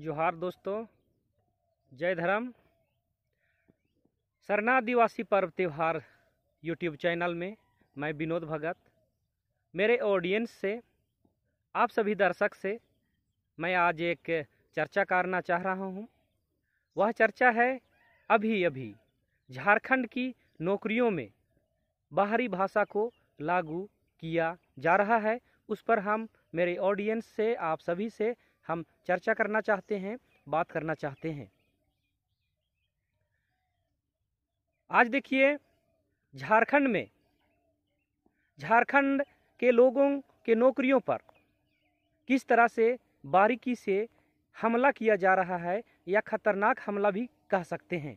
जोहार दोस्तों जय धर्म शरणादिवासी पर्व त्यौहार यूट्यूब चैनल में मैं विनोद भगत मेरे ऑडियंस से आप सभी दर्शक से मैं आज एक चर्चा करना चाह रहा हूं वह चर्चा है अभी अभी झारखंड की नौकरियों में बाहरी भाषा को लागू किया जा रहा है उस पर हम मेरे ऑडियंस से आप सभी से हम चर्चा करना चाहते हैं बात करना चाहते हैं आज देखिए झारखंड में झारखंड के लोगों के नौकरियों पर किस तरह से बारीकी से हमला किया जा रहा है या खतरनाक हमला भी कह सकते हैं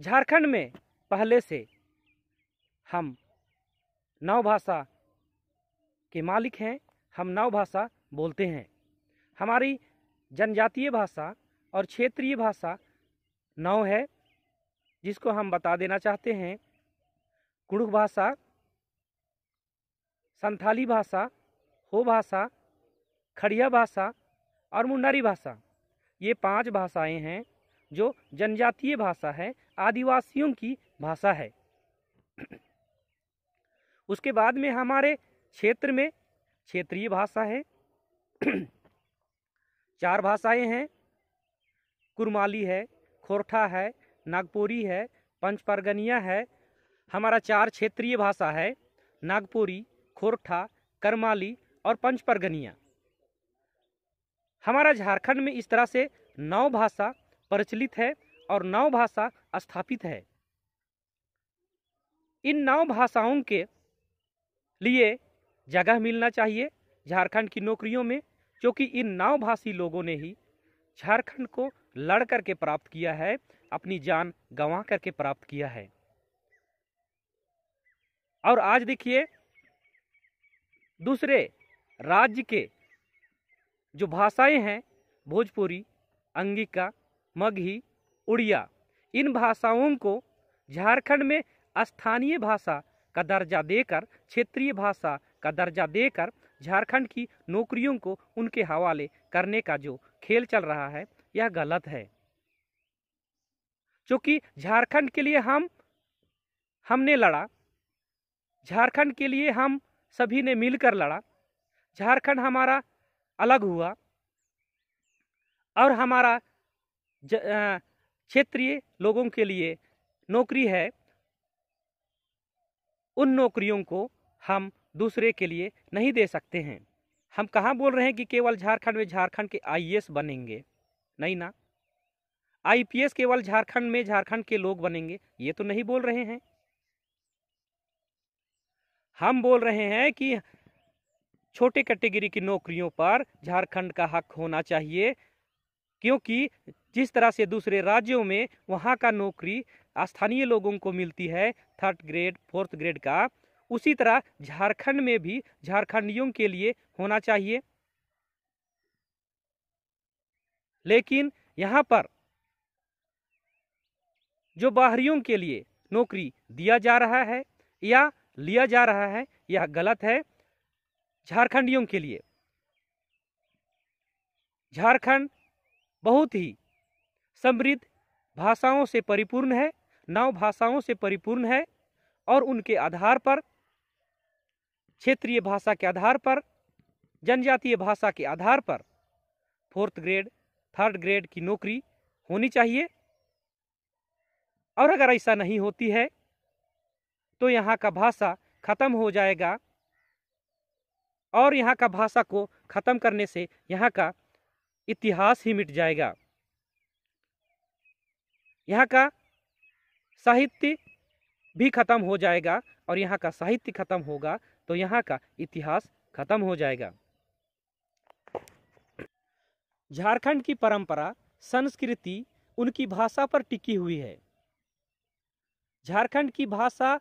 झारखंड में पहले से हम नवभाषा के मालिक हैं हम नव भाषा बोलते हैं हमारी जनजातीय भाषा और क्षेत्रीय भाषा नौ है जिसको हम बता देना चाहते हैं कुड़ुख भाषा संथाली भाषा हो भाषा खड़िया भाषा और मुंडारी भाषा ये पांच भाषाएं हैं जो जनजातीय भाषा है आदिवासियों की भाषा है उसके बाद में हमारे क्षेत्र में क्षेत्रीय भाषा है चार भाषाएं हैं कुरमाली है खोरठा है नागपुरी है पंचपरगनिया है हमारा चार क्षेत्रीय भाषा है नागपुरी खोरठा करमाली और पंचपरगनिया हमारा झारखंड में इस तरह से नौ भाषा प्रचलित है और नौ भाषा स्थापित है इन नौ भाषाओं के लिए जगह मिलना चाहिए झारखंड की नौकरियों में क्योंकि इन नावभाषी लोगों ने ही झारखंड को लड़ करके प्राप्त किया है अपनी जान गंवा करके प्राप्त किया है और आज देखिए दूसरे राज्य के जो भाषाएं हैं भोजपुरी अंगिका मगही उड़िया इन भाषाओं को झारखंड में स्थानीय भाषा का दर्जा देकर क्षेत्रीय भाषा का दर्जा देकर झारखंड की नौकरियों को उनके हवाले करने का जो खेल चल रहा है यह गलत है क्योंकि झारखंड के लिए हम हमने लड़ा झारखंड के लिए हम सभी ने मिलकर लड़ा झारखंड हमारा अलग हुआ और हमारा क्षेत्रीय लोगों के लिए नौकरी है उन नौकरियों को हम दूसरे के लिए नहीं दे सकते हैं हम कहाँ बोल रहे हैं कि केवल झारखंड में झारखंड के आईएएस बनेंगे नहीं ना आईपीएस केवल झारखंड में झारखंड के लोग बनेंगे ये तो नहीं बोल रहे हैं हम बोल रहे हैं कि छोटे कैटेगरी की नौकरियों पर झारखंड का हक होना चाहिए क्योंकि जिस तरह से दूसरे राज्यों में वहाँ का नौकरी स्थानीय लोगों को मिलती है थर्ड ग्रेड फोर्थ ग्रेड का उसी तरह झारखंड में भी झारखंडियों के लिए होना चाहिए लेकिन यहाँ पर जो बाहरियों के लिए नौकरी दिया जा रहा है या लिया जा रहा है यह गलत है झारखंडियों के लिए झारखंड बहुत ही समृद्ध भाषाओं से परिपूर्ण है नौ भाषाओं से परिपूर्ण है और उनके आधार पर क्षेत्रीय भाषा के आधार पर जनजातीय भाषा के आधार पर फोर्थ ग्रेड थर्ड ग्रेड की नौकरी होनी चाहिए और अगर ऐसा नहीं होती है तो यहाँ का भाषा ख़त्म हो जाएगा और यहाँ का भाषा को ख़त्म करने से यहाँ का इतिहास ही मिट जाएगा यहाँ का साहित्य भी ख़त्म हो जाएगा और यहाँ का साहित्य ख़त्म होगा तो यहाँ का इतिहास खत्म हो जाएगा झारखंड की परंपरा संस्कृति उनकी भाषा पर टिकी हुई है झारखंड की भाषा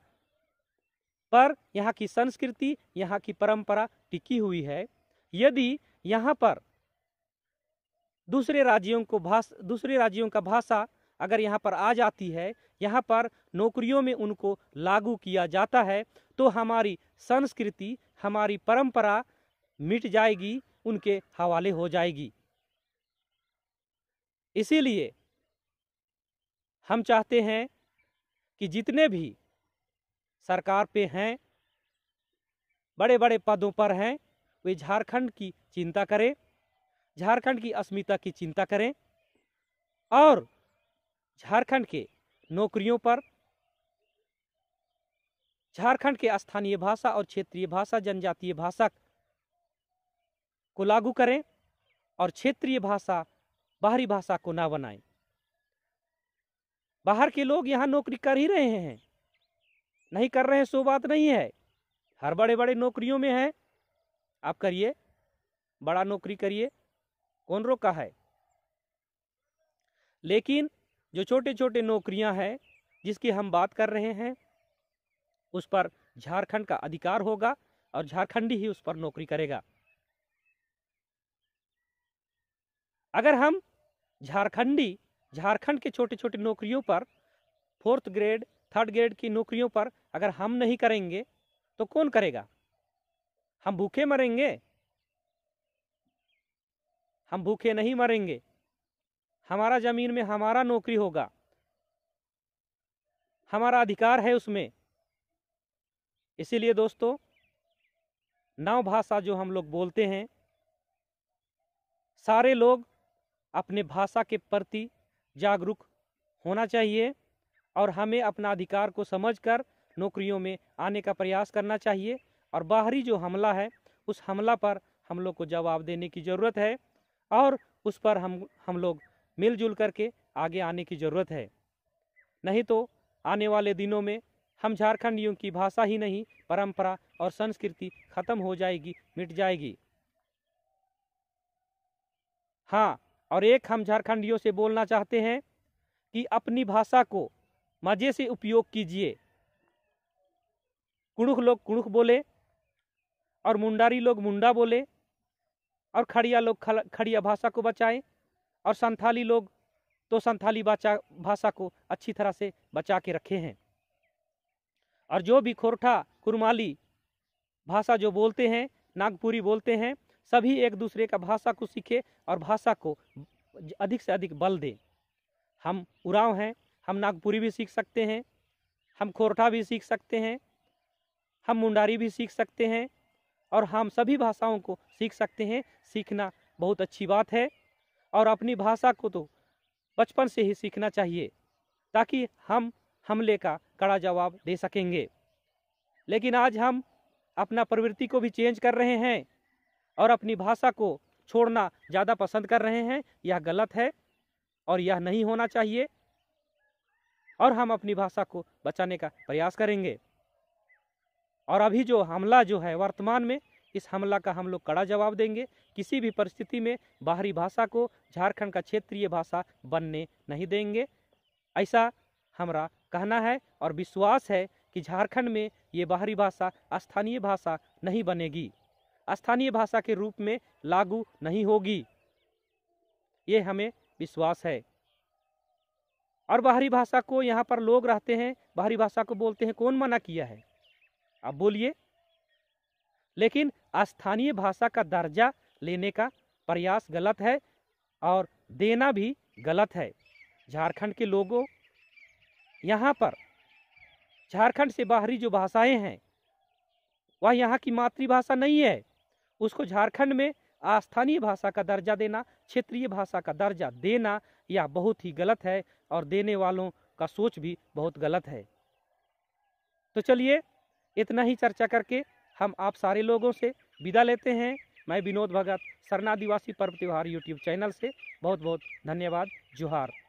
पर यहाँ की संस्कृति यहाँ की परंपरा टिकी हुई है यदि यहाँ पर दूसरे राज्यों को भाषा दूसरे राज्यों का भाषा अगर यहाँ पर आ जाती है यहाँ पर नौकरियों में उनको लागू किया जाता है तो हमारी संस्कृति हमारी परंपरा मिट जाएगी उनके हवाले हो जाएगी इसीलिए हम चाहते हैं कि जितने भी सरकार पे हैं बड़े बड़े पदों पर हैं वे झारखंड की चिंता करें झारखंड की अस्मिता की चिंता करें और झारखंड के नौकरियों पर झारखंड के स्थानीय भाषा और क्षेत्रीय भाषा जनजातीय भाषा को लागू करें और क्षेत्रीय भाषा बाहरी भाषा को ना बनाएं बाहर के लोग यहाँ नौकरी कर ही रहे हैं नहीं कर रहे हैं सो बात नहीं है हर बड़े बड़े नौकरियों में है आप करिए बड़ा नौकरी करिए कौन रोका है लेकिन जो छोटे छोटे नौकरियां हैं जिसकी हम बात कर रहे हैं उस पर झारखंड का अधिकार होगा और झारखंडी ही उस पर नौकरी करेगा अगर हम झारखंडी झारखंड के छोटे छोटे नौकरियों पर फोर्थ ग्रेड थर्ड ग्रेड की नौकरियों पर अगर हम नहीं करेंगे तो कौन करेगा हम भूखे मरेंगे हम भूखे नहीं मरेंगे हमारा ज़मीन में हमारा नौकरी होगा हमारा अधिकार है उसमें इसीलिए दोस्तों नव भाषा जो हम लोग बोलते हैं सारे लोग अपने भाषा के प्रति जागरूक होना चाहिए और हमें अपना अधिकार को समझकर नौकरियों में आने का प्रयास करना चाहिए और बाहरी जो हमला है उस हमला पर हम लोग को जवाब देने की ज़रूरत है और उस पर हम हम लोग मिलजुल करके आगे आने की ज़रूरत है नहीं तो आने वाले दिनों में हम झारखंडियों की भाषा ही नहीं परंपरा और संस्कृति खत्म हो जाएगी मिट जाएगी हाँ और एक हम झारखंडियों से बोलना चाहते हैं कि अपनी भाषा को मज़े से उपयोग कीजिए कुड़ुख लोग कुड़ुख बोले और मुंडारी लोग मुंडा बोले और खड़िया लोग खड़िया भाषा को बचाएं और संथाली लोग तो संथाली भाषा भाषा को अच्छी तरह से बचा के रखे हैं और जो भी खोरठा कुरमाली भाषा जो बोलते हैं नागपुरी बोलते हैं सभी एक दूसरे का भाषा को सीखे और भाषा को अधिक से अधिक बल दें हम उराव हैं हम नागपुरी भी सीख सकते हैं हम खोरठा भी सीख सकते हैं हम मुंडारी भी सीख सकते हैं और हम सभी भाषाओं को सीख सकते हैं सीखना बहुत अच्छी बात है और अपनी भाषा को तो बचपन से ही सीखना चाहिए ताकि हम हमले का कड़ा जवाब दे सकेंगे लेकिन आज हम अपना प्रवृत्ति को भी चेंज कर रहे हैं और अपनी भाषा को छोड़ना ज़्यादा पसंद कर रहे हैं यह गलत है और यह नहीं होना चाहिए और हम अपनी भाषा को बचाने का प्रयास करेंगे और अभी जो हमला जो है वर्तमान में इस हमला का हम लोग कड़ा जवाब देंगे किसी भी परिस्थिति में बाहरी भाषा को झारखंड का क्षेत्रीय भाषा बनने नहीं देंगे ऐसा हमारा कहना है और विश्वास है कि झारखंड में ये बाहरी भाषा स्थानीय भाषा नहीं बनेगी स्थानीय भाषा के रूप में लागू नहीं होगी ये हमें विश्वास है और बाहरी भाषा को यहाँ पर लोग रहते हैं बाहरी भाषा को बोलते हैं कौन मना किया है आप बोलिए लेकिन स्थानीय भाषा का दर्जा लेने का प्रयास गलत है और देना भी गलत है झारखंड के लोगों यहाँ पर झारखंड से बाहरी जो भाषाएं हैं वह यहाँ की मातृभाषा नहीं है उसको झारखंड में स्थानीय भाषा का दर्जा देना क्षेत्रीय भाषा का दर्जा देना यह बहुत ही गलत है और देने वालों का सोच भी बहुत गलत है तो चलिए इतना ही चर्चा करके हम आप सारे लोगों से विदा लेते हैं मैं विनोद भगत आदिवासी पर्व त्यौहार यूट्यूब चैनल से बहुत बहुत धन्यवाद जोहार